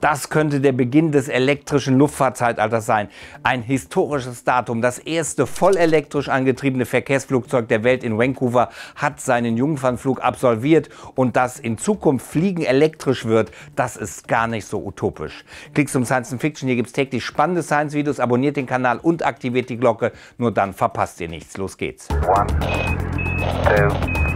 Das könnte der Beginn des elektrischen Luftfahrtzeitalters sein. Ein historisches Datum. Das erste vollelektrisch angetriebene Verkehrsflugzeug der Welt in Vancouver hat seinen Jungfernflug absolviert und dass in Zukunft Fliegen elektrisch wird, das ist gar nicht so utopisch. Klicks zum Science Fiction, hier gibt es täglich spannende Science-Videos. Abonniert den Kanal und aktiviert die Glocke, nur dann verpasst ihr nichts. Los geht's. One, two.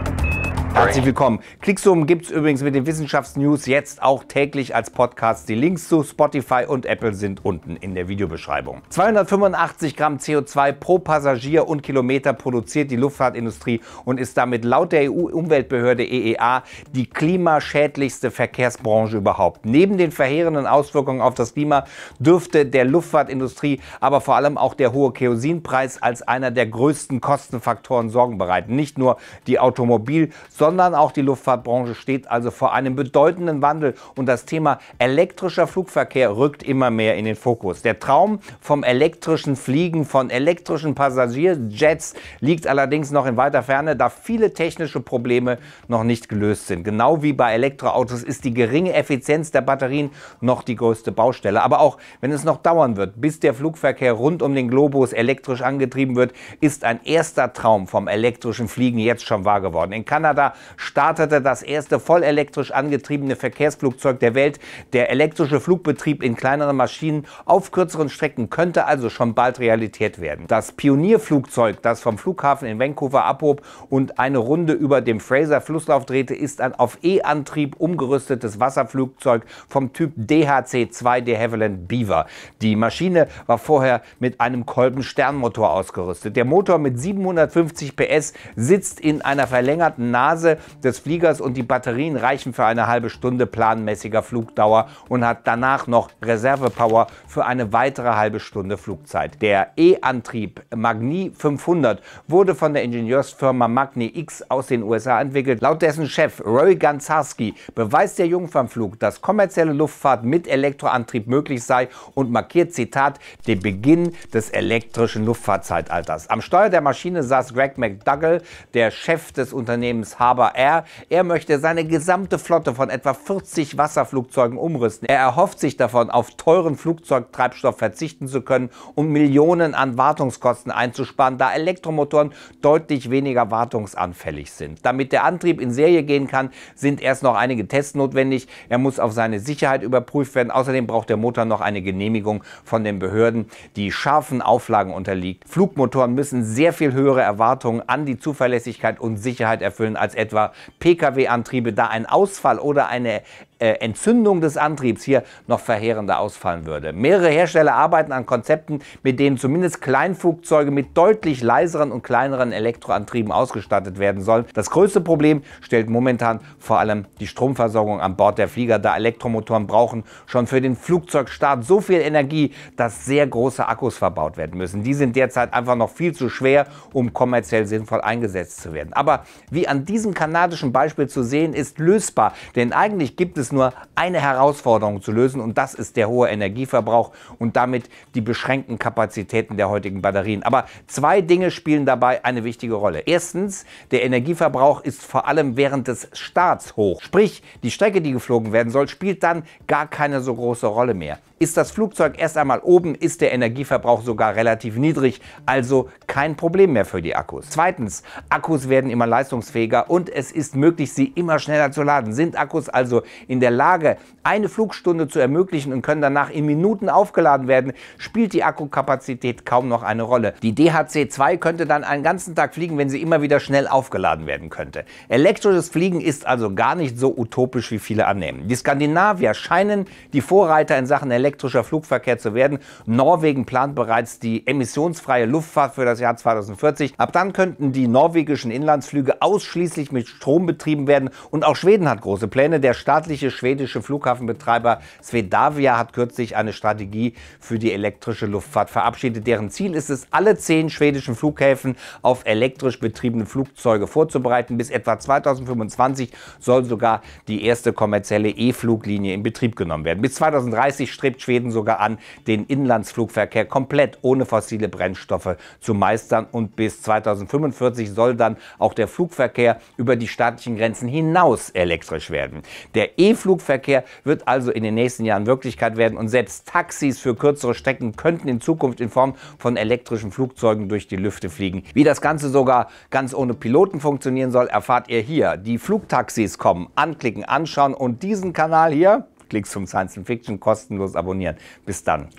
Herzlich willkommen. Klicksum gibt es übrigens mit den Wissenschaftsnews jetzt auch täglich als Podcast. Die Links zu Spotify und Apple sind unten in der Videobeschreibung. 285 Gramm CO2 pro Passagier und Kilometer produziert die Luftfahrtindustrie und ist damit laut der EU-Umweltbehörde EEA die klimaschädlichste Verkehrsbranche überhaupt. Neben den verheerenden Auswirkungen auf das Klima dürfte der Luftfahrtindustrie aber vor allem auch der hohe Kerosinpreis als einer der größten Kostenfaktoren Sorgen bereiten. Nicht nur die Automobil, sondern sondern auch die Luftfahrtbranche steht also vor einem bedeutenden Wandel und das Thema elektrischer Flugverkehr rückt immer mehr in den Fokus. Der Traum vom elektrischen Fliegen, von elektrischen Passagierjets liegt allerdings noch in weiter Ferne, da viele technische Probleme noch nicht gelöst sind. Genau wie bei Elektroautos ist die geringe Effizienz der Batterien noch die größte Baustelle. Aber auch wenn es noch dauern wird, bis der Flugverkehr rund um den Globus elektrisch angetrieben wird, ist ein erster Traum vom elektrischen Fliegen jetzt schon wahr geworden. In Kanada startete das erste vollelektrisch angetriebene Verkehrsflugzeug der Welt. Der elektrische Flugbetrieb in kleineren Maschinen auf kürzeren Strecken könnte also schon bald Realität werden. Das Pionierflugzeug, das vom Flughafen in Vancouver abhob und eine Runde über dem Fraser Flusslauf drehte, ist ein auf E-Antrieb umgerüstetes Wasserflugzeug vom Typ DHC-2 de Havilland Beaver. Die Maschine war vorher mit einem Kolben-Sternmotor ausgerüstet. Der Motor mit 750 PS sitzt in einer verlängerten Nase Nase des Fliegers und die Batterien reichen für eine halbe Stunde planmäßiger Flugdauer und hat danach noch Reservepower für eine weitere halbe Stunde Flugzeit. Der E-Antrieb Magni 500 wurde von der Ingenieursfirma Magni X aus den USA entwickelt. Laut dessen Chef Roy Gansarski beweist der Jungfernflug, dass kommerzielle Luftfahrt mit Elektroantrieb möglich sei und markiert, Zitat, den Beginn des elektrischen Luftfahrtzeitalters. Am Steuer der Maschine saß Greg McDougall, der Chef des Unternehmens Harvard aber er, er möchte seine gesamte Flotte von etwa 40 Wasserflugzeugen umrüsten. Er erhofft sich davon, auf teuren Flugzeugtreibstoff verzichten zu können, um Millionen an Wartungskosten einzusparen, da Elektromotoren deutlich weniger wartungsanfällig sind. Damit der Antrieb in Serie gehen kann, sind erst noch einige Tests notwendig. Er muss auf seine Sicherheit überprüft werden. Außerdem braucht der Motor noch eine Genehmigung von den Behörden, die scharfen Auflagen unterliegt. Flugmotoren müssen sehr viel höhere Erwartungen an die Zuverlässigkeit und Sicherheit erfüllen als etwa Pkw-Antriebe da ein Ausfall oder eine äh, Entzündung des Antriebs hier noch verheerender ausfallen würde. Mehrere Hersteller arbeiten an Konzepten, mit denen zumindest Kleinflugzeuge mit deutlich leiseren und kleineren Elektroantrieben ausgestattet werden sollen. Das größte Problem stellt momentan vor allem die Stromversorgung an Bord der Flieger, da Elektromotoren brauchen schon für den Flugzeugstart so viel Energie, dass sehr große Akkus verbaut werden müssen. Die sind derzeit einfach noch viel zu schwer, um kommerziell sinnvoll eingesetzt zu werden. Aber wie an diesem kanadischen Beispiel zu sehen, ist lösbar, denn eigentlich gibt es nur eine Herausforderung zu lösen und das ist der hohe Energieverbrauch und damit die beschränkten Kapazitäten der heutigen Batterien. Aber zwei Dinge spielen dabei eine wichtige Rolle. Erstens, der Energieverbrauch ist vor allem während des Starts hoch. Sprich, die Strecke, die geflogen werden soll, spielt dann gar keine so große Rolle mehr. Ist das Flugzeug erst einmal oben, ist der Energieverbrauch sogar relativ niedrig, also kein Problem mehr für die Akkus. Zweitens, Akkus werden immer leistungsfähiger und es ist möglich, sie immer schneller zu laden. Sind Akkus also in in der Lage, eine Flugstunde zu ermöglichen und können danach in Minuten aufgeladen werden, spielt die Akkukapazität kaum noch eine Rolle. Die DHC-2 könnte dann einen ganzen Tag fliegen, wenn sie immer wieder schnell aufgeladen werden könnte. Elektrisches Fliegen ist also gar nicht so utopisch, wie viele annehmen. Die Skandinavier scheinen die Vorreiter in Sachen elektrischer Flugverkehr zu werden. Norwegen plant bereits die emissionsfreie Luftfahrt für das Jahr 2040. Ab dann könnten die norwegischen Inlandsflüge ausschließlich mit Strom betrieben werden. Und auch Schweden hat große Pläne. Der staatliche Grieche schwedische Flughafenbetreiber Swedavia hat kürzlich eine Strategie für die elektrische Luftfahrt verabschiedet. Deren Ziel ist es, alle zehn schwedischen Flughäfen auf elektrisch betriebene Flugzeuge vorzubereiten. Bis etwa 2025 soll sogar die erste kommerzielle E-Fluglinie in Betrieb genommen werden. Bis 2030 strebt Schweden sogar an, den Inlandsflugverkehr komplett ohne fossile Brennstoffe zu meistern. Und bis 2045 soll dann auch der Flugverkehr über die staatlichen Grenzen hinaus elektrisch werden. Der e E-Flugverkehr wird also in den nächsten Jahren Wirklichkeit werden und selbst Taxis für kürzere Strecken könnten in Zukunft in Form von elektrischen Flugzeugen durch die Lüfte fliegen. Wie das Ganze sogar ganz ohne Piloten funktionieren soll, erfahrt ihr hier. Die Flugtaxis kommen. Anklicken, anschauen und diesen Kanal hier, Klicks zum Science Fiction, kostenlos abonnieren. Bis dann.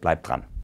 Bleibt dran.